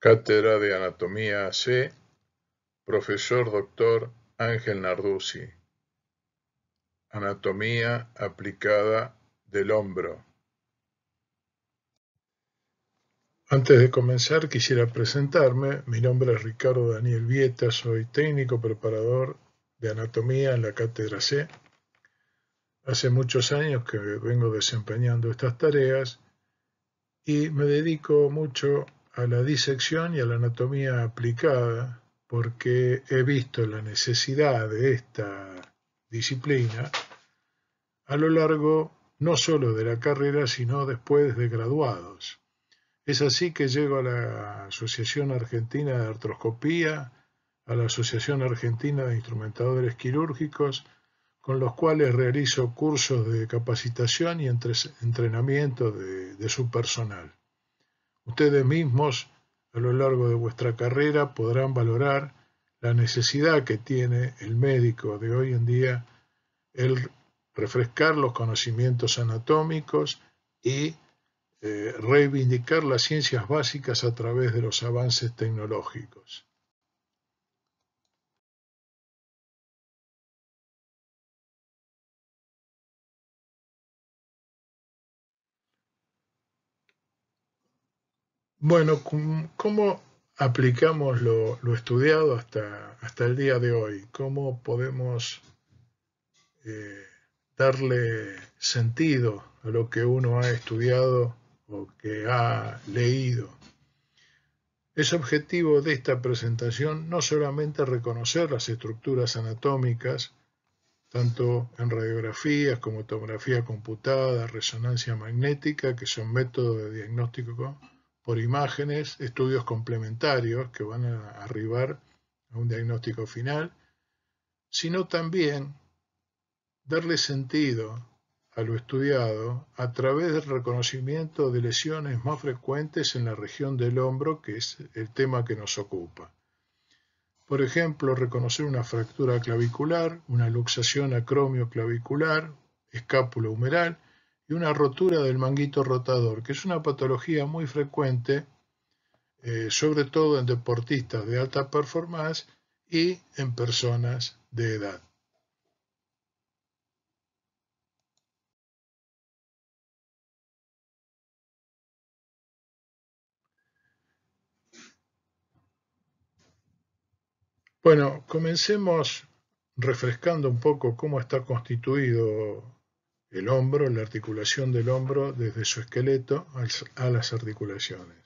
Cátedra de Anatomía C. Profesor Dr. Ángel Narduzzi. Anatomía aplicada del hombro. Antes de comenzar quisiera presentarme. Mi nombre es Ricardo Daniel Vieta, soy técnico preparador de anatomía en la Cátedra C. Hace muchos años que vengo desempeñando estas tareas y me dedico mucho a la disección y a la anatomía aplicada, porque he visto la necesidad de esta disciplina a lo largo no solo de la carrera, sino después de graduados. Es así que llego a la Asociación Argentina de Artroscopía, a la Asociación Argentina de Instrumentadores Quirúrgicos, con los cuales realizo cursos de capacitación y entrenamiento de, de su personal. Ustedes mismos a lo largo de vuestra carrera podrán valorar la necesidad que tiene el médico de hoy en día el refrescar los conocimientos anatómicos y eh, reivindicar las ciencias básicas a través de los avances tecnológicos. Bueno, ¿cómo aplicamos lo, estudiado hasta, el día de hoy? ¿Cómo podemos eh, darle sentido a lo que uno ha estudiado o que ha leído? Es objetivo de esta presentación no solamente reconocer las estructuras anatómicas, tanto en radiografías como tomografía computada, resonancia magnética, que son métodos de diagnóstico por imágenes, estudios complementarios que van a arribar a un diagnóstico final, sino también darle sentido a lo estudiado a través del reconocimiento de lesiones más frecuentes en la región del hombro, que es el tema que nos ocupa. Por ejemplo, reconocer una fractura clavicular, una luxación acromioclavicular, escápulo humeral, y una rotura del manguito rotador, que es una patología muy frecuente, eh, sobre todo en deportistas de alta performance y en personas de edad. Bueno, comencemos refrescando un poco cómo está constituido el hombro, la articulación del hombro desde su esqueleto a las articulaciones.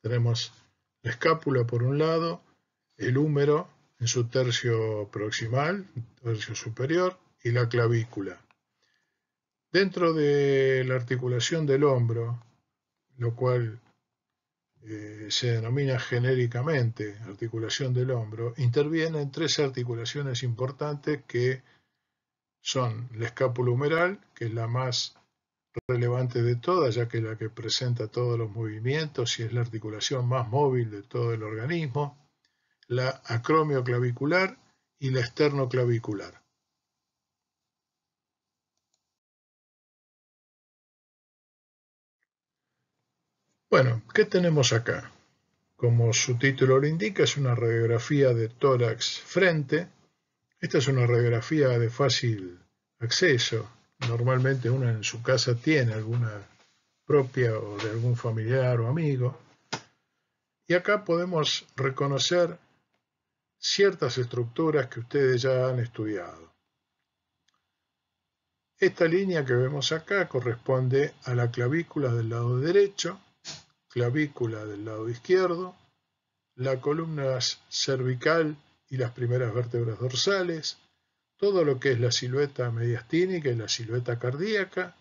Tenemos la escápula por un lado, el húmero en su tercio proximal, tercio superior, y la clavícula. Dentro de la articulación del hombro, lo cual eh, se denomina genéricamente articulación del hombro, intervienen tres articulaciones importantes que son la escápula humeral, que es la más relevante de todas, ya que es la que presenta todos los movimientos y es la articulación más móvil de todo el organismo, la acromioclavicular y la externoclavicular. Bueno, ¿qué tenemos acá? Como su título lo indica, es una radiografía de tórax frente, esta es una radiografía de fácil acceso. Normalmente una en su casa tiene alguna propia o de algún familiar o amigo. Y acá podemos reconocer ciertas estructuras que ustedes ya han estudiado. Esta línea que vemos acá corresponde a la clavícula del lado derecho, clavícula del lado izquierdo, la columna cervical y las primeras vértebras dorsales, todo lo que es la silueta mediastínica y la silueta cardíaca,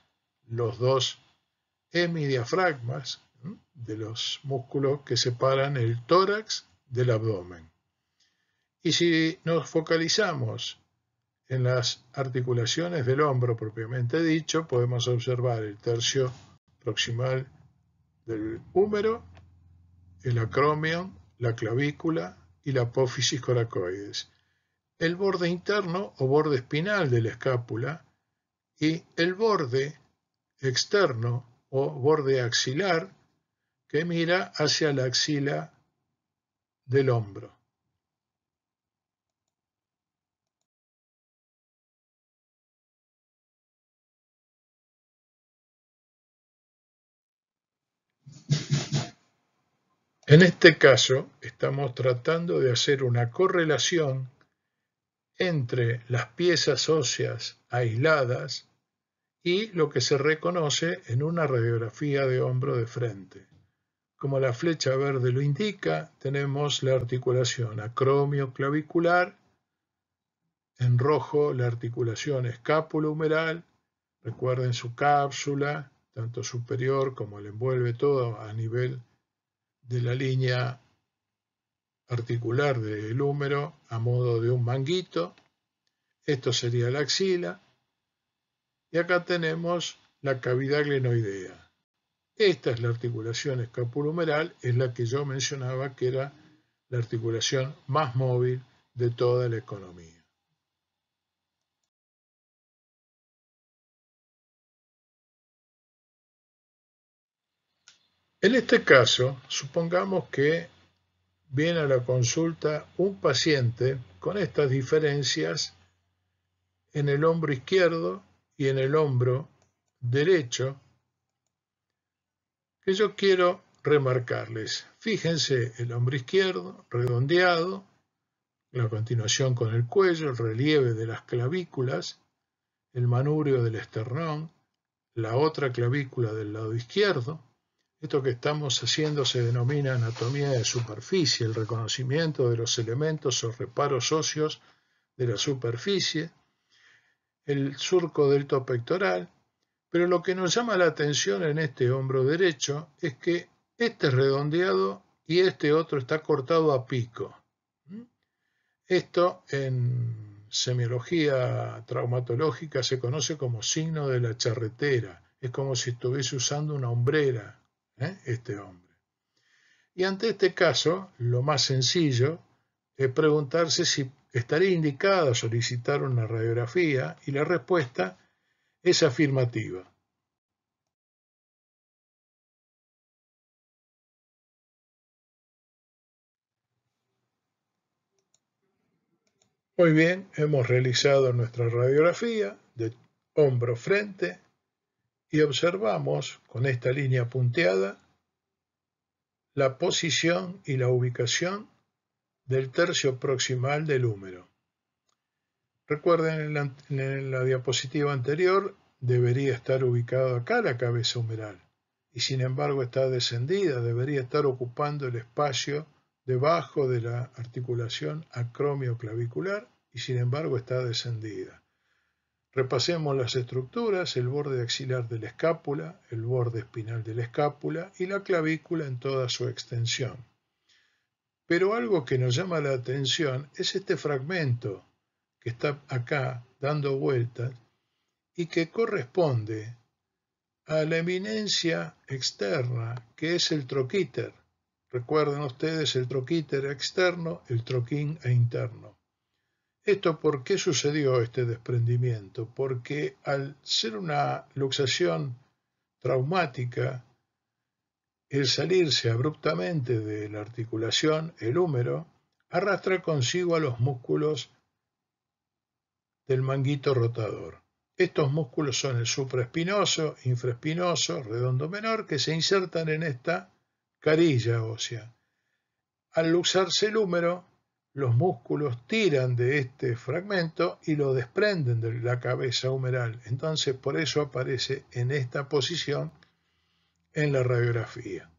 los dos hemidiafragmas de los músculos que separan el tórax del abdomen. Y si nos focalizamos en las articulaciones del hombro propiamente dicho, podemos observar el tercio proximal del húmero, el acromion, la clavícula, y la apófisis coracoides, el borde interno o borde espinal de la escápula y el borde externo o borde axilar que mira hacia la axila del hombro. En este caso, estamos tratando de hacer una correlación entre las piezas óseas aisladas y lo que se reconoce en una radiografía de hombro de frente. Como la flecha verde lo indica, tenemos la articulación acromioclavicular, en rojo la articulación escápulo-humeral, recuerden su cápsula, tanto superior como la envuelve todo a nivel de la línea articular del húmero a modo de un manguito. Esto sería la axila. Y acá tenemos la cavidad glenoidea. Esta es la articulación escapulumeral, es la que yo mencionaba que era la articulación más móvil de toda la economía. En este caso, supongamos que viene a la consulta un paciente con estas diferencias en el hombro izquierdo y en el hombro derecho que yo quiero remarcarles. Fíjense el hombro izquierdo redondeado, la continuación con el cuello, el relieve de las clavículas, el manubrio del esternón, la otra clavícula del lado izquierdo, esto que estamos haciendo se denomina anatomía de superficie, el reconocimiento de los elementos o reparos óseos de la superficie, el surco delto pectoral, pero lo que nos llama la atención en este hombro derecho es que este es redondeado y este otro está cortado a pico. Esto en semiología traumatológica se conoce como signo de la charretera, es como si estuviese usando una hombrera, ¿eh? este hombre. Y ante este caso, lo más sencillo es preguntarse si estaría indicado solicitar una radiografía y la respuesta es afirmativa. Muy bien, hemos realizado nuestra radiografía de hombro-frente y observamos con esta línea punteada la posición y la ubicación del tercio proximal del húmero. Recuerden, en la, diapositiva anterior debería estar ubicada acá la cabeza humeral y sin embargo está descendida, debería estar ocupando el espacio debajo de la articulación acromioclavicular y sin embargo está descendida. Repasemos las estructuras, el borde axilar de la escápula, el borde espinal de la escápula y la clavícula en toda su extensión. Pero algo que nos llama la atención es este fragmento que está acá dando vueltas y que corresponde a la eminencia externa que es el troquíter. Recuerden ustedes el troquíter externo, el troquín interno. ¿Esto por qué sucedió este desprendimiento? Porque al ser una luxación traumática, el salirse abruptamente de la articulación, el húmero, arrastra consigo a los músculos del manguito rotador. Estos músculos son el supraespinoso, infraespinoso, redondo menor, que se insertan en esta carilla ósea. Al luxarse el húmero, los músculos tiran de este fragmento y lo desprenden de la cabeza humeral. Entonces por eso aparece en esta posición en la radiografía.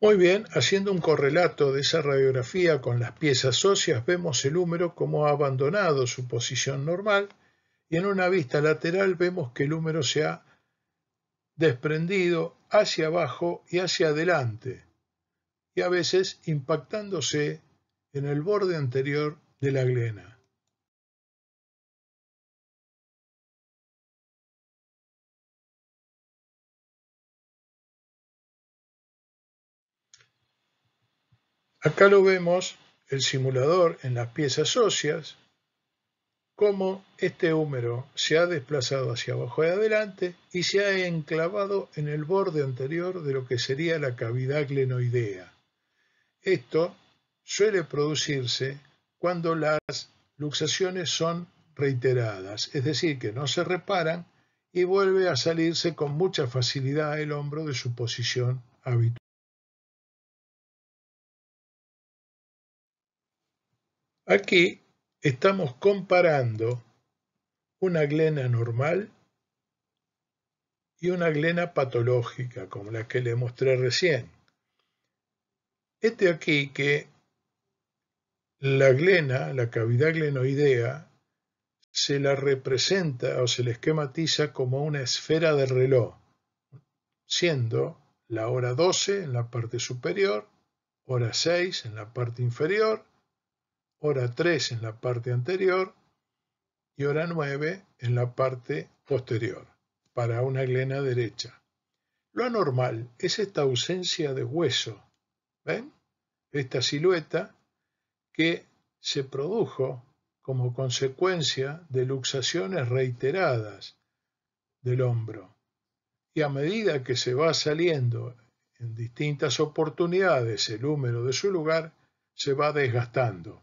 Muy bien, haciendo un correlato de esa radiografía con las piezas óseas, vemos el húmero como ha abandonado su posición normal y en una vista lateral vemos que el húmero se ha desprendido hacia abajo y hacia adelante y a veces impactándose en el borde anterior de la glena. Acá lo vemos el simulador en las piezas óseas, cómo este húmero se ha desplazado hacia abajo y adelante y se ha enclavado en el borde anterior de lo que sería la cavidad glenoidea. Esto suele producirse cuando las luxaciones son reiteradas, es decir, que no se reparan y vuelve a salirse con mucha facilidad el hombro de su posición habitual. Aquí estamos comparando una glena normal y una glena patológica, como la que le mostré recién. Este aquí que la glena, la cavidad glenoidea, se la representa o se la esquematiza como una esfera de reloj, siendo la hora 12 en la parte superior, hora 6 en la parte inferior hora 3 en la parte anterior y hora 9 en la parte posterior, para una glena derecha. Lo anormal es esta ausencia de hueso, ¿ven? Esta silueta que se produjo como consecuencia de luxaciones reiteradas del hombro. Y a medida que se va saliendo en distintas oportunidades el húmero de su lugar, se va desgastando.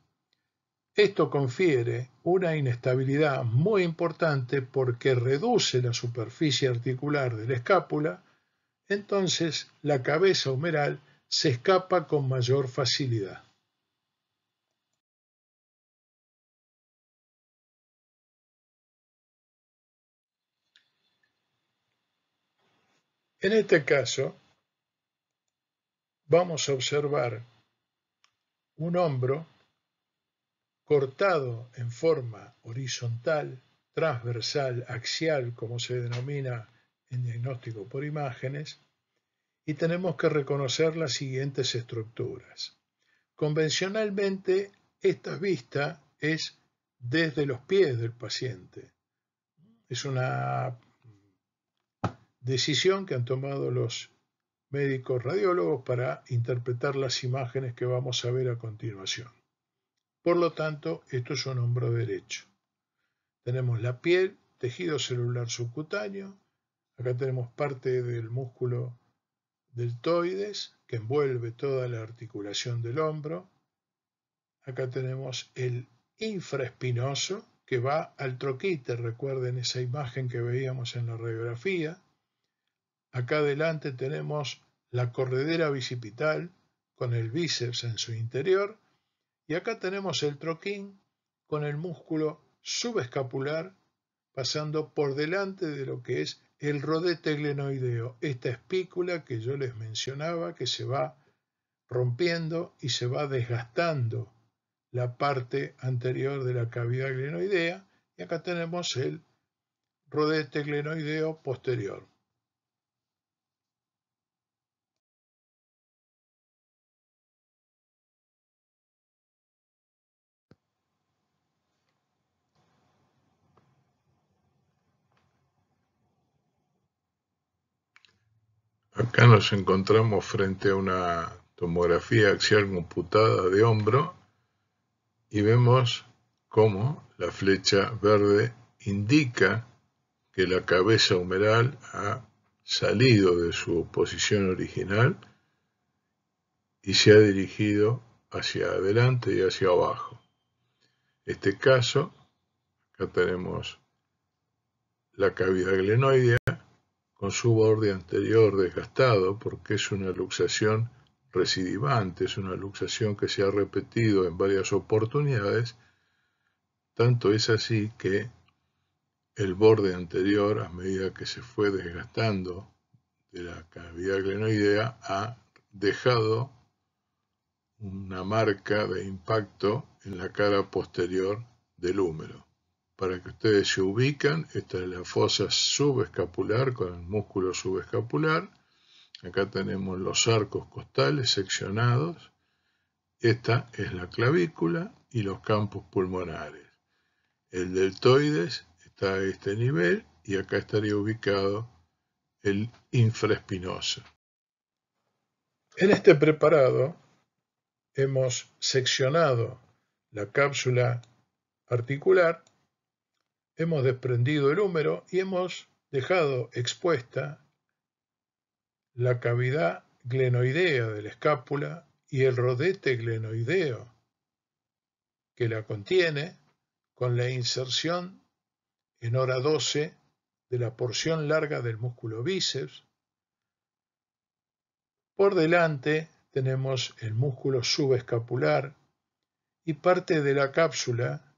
Esto confiere una inestabilidad muy importante porque reduce la superficie articular de la escápula, entonces la cabeza humeral se escapa con mayor facilidad. En este caso, vamos a observar un hombro cortado en forma horizontal, transversal, axial, como se denomina en diagnóstico por imágenes, y tenemos que reconocer las siguientes estructuras. Convencionalmente, esta vista es desde los pies del paciente. Es una decisión que han tomado los médicos radiólogos para interpretar las imágenes que vamos a ver a continuación. Por lo tanto, esto es un hombro derecho. Tenemos la piel, tejido celular subcutáneo, acá tenemos parte del músculo deltoides que envuelve toda la articulación del hombro. Acá tenemos el infraespinoso que va al troquite, recuerden esa imagen que veíamos en la radiografía. Acá adelante tenemos la corredera bicipital con el bíceps en su interior y acá tenemos el troquín con el músculo subescapular pasando por delante de lo que es el rodete glenoideo, esta espícula que yo les mencionaba que se va rompiendo y se va desgastando la parte anterior de la cavidad glenoidea y acá tenemos el rodete glenoideo posterior. Acá nos encontramos frente a una tomografía axial computada de hombro y vemos cómo la flecha verde indica que la cabeza humeral ha salido de su posición original y se ha dirigido hacia adelante y hacia abajo. Este caso, acá tenemos la cavidad glenoidea su borde anterior desgastado porque es una luxación recidivante, es una luxación que se ha repetido en varias oportunidades, tanto es así que el borde anterior, a medida que se fue desgastando de la cavidad glenoidea, ha dejado una marca de impacto en la cara posterior del húmero para que ustedes se ubican, esta es la fosa subescapular con el músculo subescapular. Acá tenemos los arcos costales seccionados. Esta es la clavícula y los campos pulmonares. El deltoides está a este nivel y acá estaría ubicado el infraespinoso. En este preparado hemos seccionado la cápsula articular hemos desprendido el húmero y hemos dejado expuesta la cavidad glenoidea de la escápula y el rodete glenoideo que la contiene con la inserción en hora 12 de la porción larga del músculo bíceps. Por delante tenemos el músculo subescapular y parte de la cápsula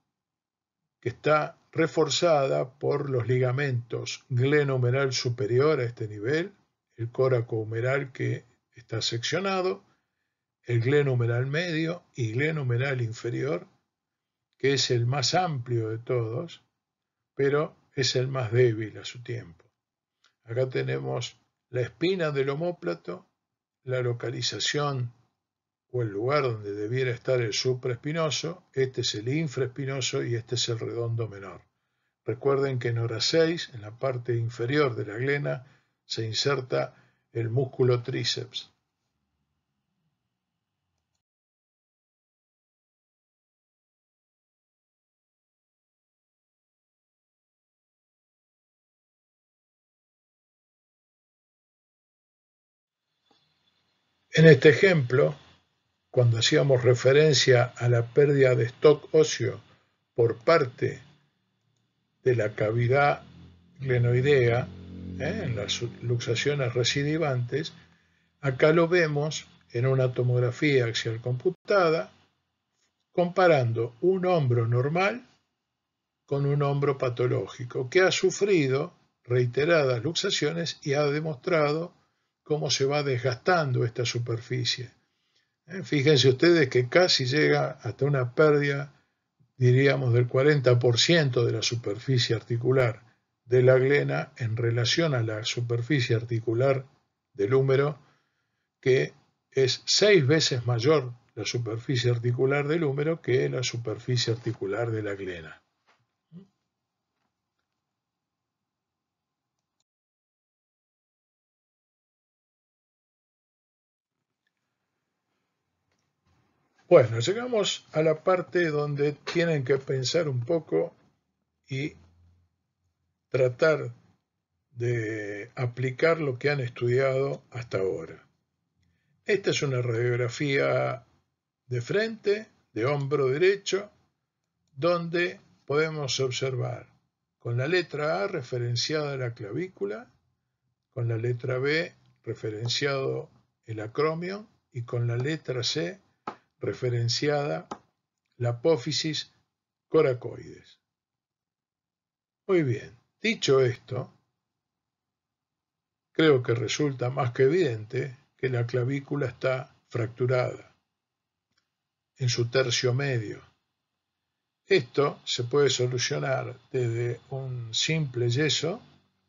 que está reforzada por los ligamentos glenohumeral superior a este nivel, el coracohumeral que está seccionado, el glenohumeral medio y glenohumeral inferior, que es el más amplio de todos, pero es el más débil a su tiempo. Acá tenemos la espina del homóplato, la localización o el lugar donde debiera estar el supraespinoso, este es el infraespinoso y este es el redondo menor. Recuerden que en hora 6, en la parte inferior de la glena, se inserta el músculo tríceps. En este ejemplo, cuando hacíamos referencia a la pérdida de stock óseo por parte de la cavidad glenoidea ¿eh? en las luxaciones recidivantes, acá lo vemos en una tomografía axial computada comparando un hombro normal con un hombro patológico que ha sufrido reiteradas luxaciones y ha demostrado cómo se va desgastando esta superficie ¿eh? Fíjense ustedes que casi llega hasta una pérdida, diríamos, del 40% de la superficie articular de la glena en relación a la superficie articular del húmero, que es seis veces mayor la superficie articular del húmero que la superficie articular de la glena. Bueno, llegamos a la parte donde tienen que pensar un poco y tratar de aplicar lo que han estudiado hasta ahora. Esta es una radiografía de frente, de hombro derecho, donde podemos observar con la letra A referenciada la clavícula, con la letra B referenciado el acromio y con la letra C referenciada la apófisis coracoides. Muy bien, dicho esto, creo que resulta más que evidente que la clavícula está fracturada en su tercio medio. Esto se puede solucionar desde un simple yeso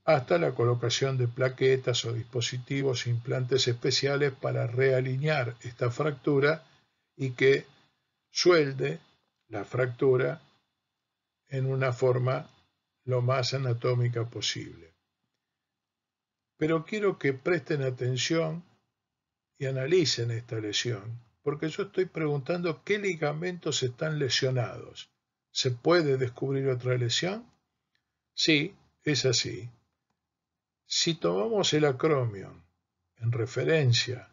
hasta la colocación de plaquetas o dispositivos e implantes especiales para realinear esta fractura y que suelde la fractura en una forma lo más anatómica posible. Pero quiero que presten atención y analicen esta lesión, porque yo estoy preguntando qué ligamentos están lesionados. ¿Se puede descubrir otra lesión? Sí, es así. Si tomamos el acromion en referencia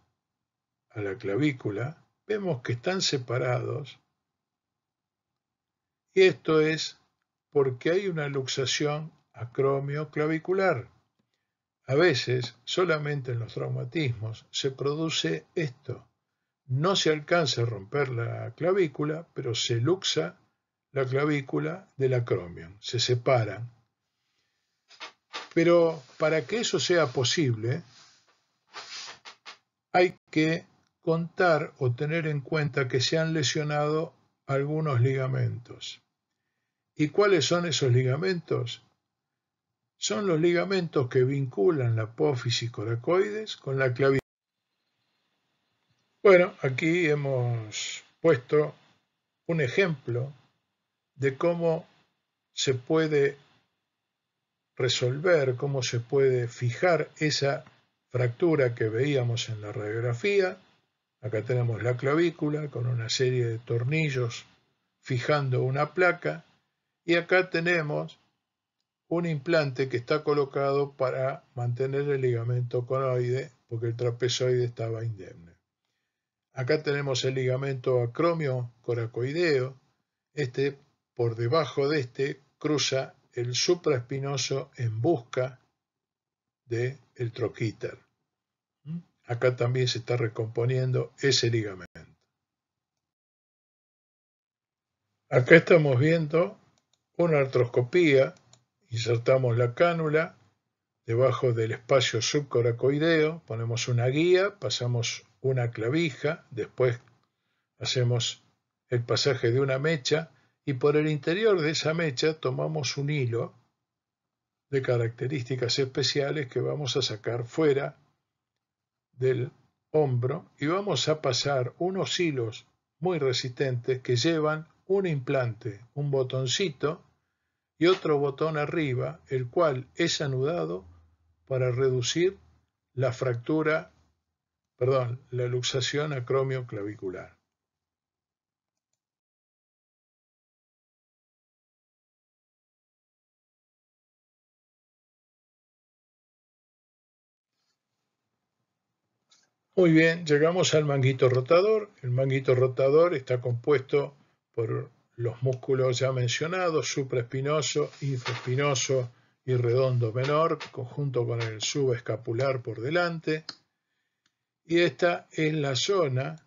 a la clavícula, vemos que están separados y esto es porque hay una luxación acromioclavicular. A veces, solamente en los traumatismos, se produce esto. No se alcanza a romper la clavícula, pero se luxa la clavícula del acromion, se separan. Pero para que eso sea posible, hay que contar o tener en cuenta que se han lesionado algunos ligamentos. ¿Y cuáles son esos ligamentos? Son los ligamentos que vinculan la apófisis coracoides con la clavícula. Bueno, aquí hemos puesto un ejemplo de cómo se puede resolver, cómo se puede fijar esa fractura que veíamos en la radiografía Acá tenemos la clavícula con una serie de tornillos fijando una placa y acá tenemos un implante que está colocado para mantener el ligamento conoide porque el trapezoide estaba indemne. Acá tenemos el ligamento acromio coracoideo. Este, por debajo de este, cruza el supraespinoso en busca del el troquíter. Acá también se está recomponiendo ese ligamento. Acá estamos viendo una artroscopía. Insertamos la cánula debajo del espacio subcoracoideo, ponemos una guía, pasamos una clavija, después hacemos el pasaje de una mecha y por el interior de esa mecha tomamos un hilo de características especiales que vamos a sacar fuera del hombro y vamos a pasar unos hilos muy resistentes que llevan un implante, un botoncito y otro botón arriba, el cual es anudado para reducir la fractura, perdón, la luxación acromioclavicular. Muy bien, llegamos al manguito rotador. El manguito rotador está compuesto por los músculos ya mencionados, supraespinoso, infraespinoso y redondo menor, conjunto con el subescapular por delante. Y esta es la zona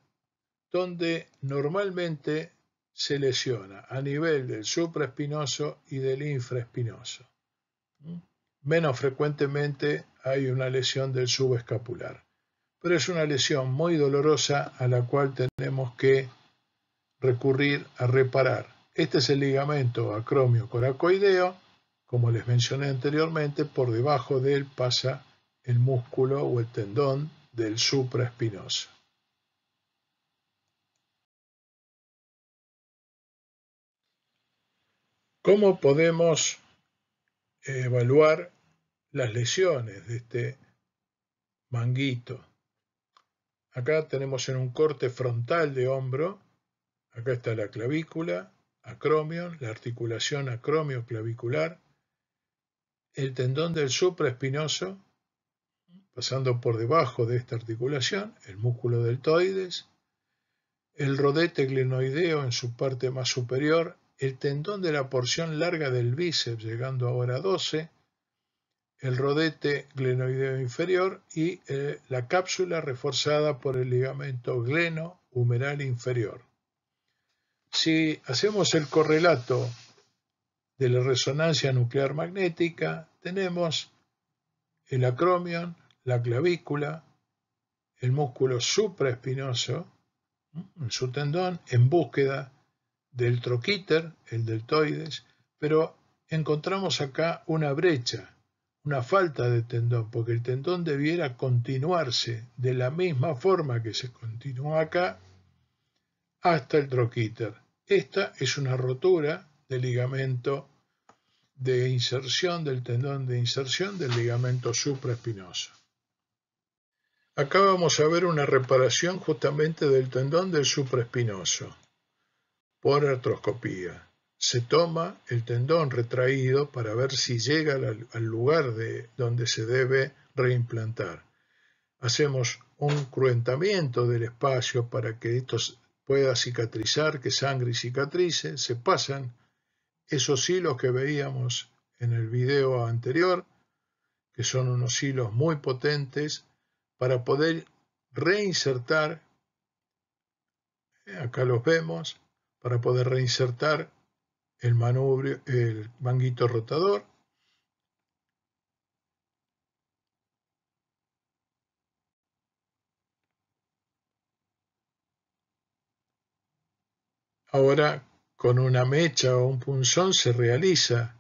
donde normalmente se lesiona a nivel del supraespinoso y del infraespinoso. Menos frecuentemente hay una lesión del subescapular pero es una lesión muy dolorosa a la cual tenemos que recurrir a reparar. Este es el ligamento acromio coracoideo, como les mencioné anteriormente, por debajo de él pasa el músculo o el tendón del supraespinoso. ¿Cómo podemos evaluar las lesiones de este manguito? Acá tenemos en un corte frontal de hombro, acá está la clavícula, acromion, la articulación acromioclavicular, el tendón del supraespinoso, pasando por debajo de esta articulación, el músculo deltoides, el rodete glenoideo en su parte más superior, el tendón de la porción larga del bíceps llegando ahora a 12, el rodete glenoideo inferior y eh, la cápsula reforzada por el ligamento gleno humeral inferior. Si hacemos el correlato de la resonancia nuclear magnética, tenemos el acromion, la clavícula, el músculo supraespinoso, su tendón, en búsqueda del troquíter, el deltoides, pero encontramos acá una brecha una falta de tendón, porque el tendón debiera continuarse de la misma forma que se continúa acá hasta el troquíter. Esta es una rotura del ligamento de inserción del tendón de inserción del ligamento supraespinoso. Acá vamos a ver una reparación justamente del tendón del supraespinoso por artroscopía se toma el tendón retraído para ver si llega al lugar de donde se debe reimplantar. Hacemos un cruentamiento del espacio para que esto pueda cicatrizar, que sangre y cicatrice, se pasan esos hilos que veíamos en el video anterior, que son unos hilos muy potentes, para poder reinsertar, acá los vemos, para poder reinsertar el manubrio, el manguito rotador. Ahora, con una mecha o un punzón se realiza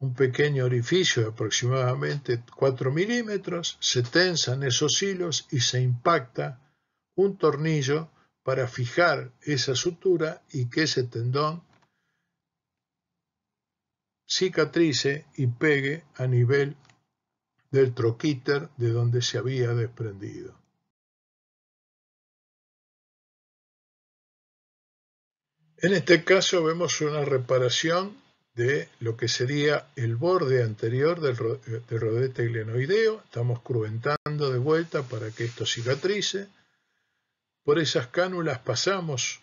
un pequeño orificio de aproximadamente 4 milímetros, se tensan esos hilos y se impacta un tornillo para fijar esa sutura y que ese tendón cicatrice y pegue a nivel del troquíter de donde se había desprendido. En este caso vemos una reparación de lo que sería el borde anterior del, rodete glenoideo. Estamos cruentando de vuelta para que esto cicatrice. Por esas cánulas pasamos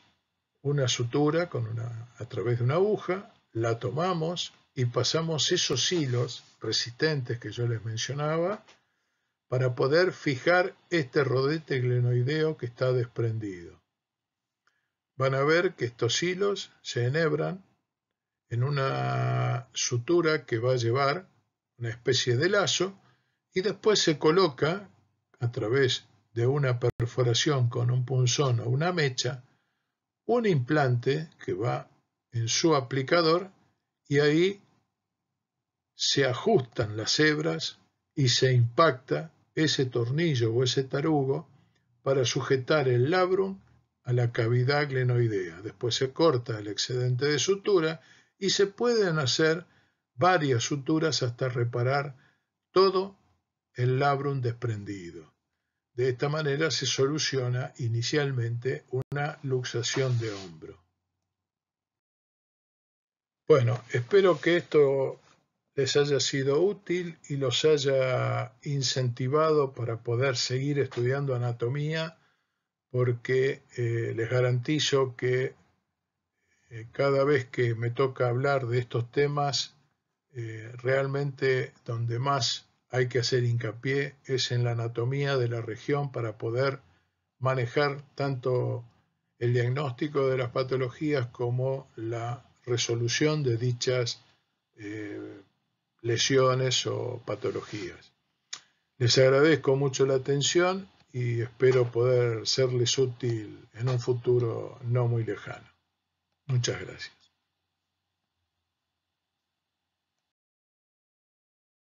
una sutura con a través de una aguja, la tomamos, y pasamos esos hilos resistentes que yo les mencionaba para poder fijar este rodete glenoideo que está desprendido. Van a ver que estos hilos se enhebran en una sutura que va a llevar una especie de lazo y después se coloca a través de una perforación con un punzón o una mecha un implante que va en su aplicador y ahí se ajustan las hebras y se impacta ese tornillo o ese tarugo para sujetar el labrum a la cavidad glenoidea. Después se corta el excedente de sutura y se pueden hacer varias suturas hasta reparar todo el labrum desprendido. De esta manera se soluciona inicialmente una luxación de hombro. Bueno, espero que esto les haya sido útil y los haya incentivado para poder seguir estudiando anatomía, porque eh, les garantizo que eh, cada vez que me toca hablar de estos temas, eh, realmente donde más hay que hacer hincapié es en la anatomía de la región para poder manejar tanto el diagnóstico de las patologías como la resolución de dichas lesiones o patologías. Les agradezco mucho la atención y espero poder serles útil en un futuro no muy lejano. Muchas gracias.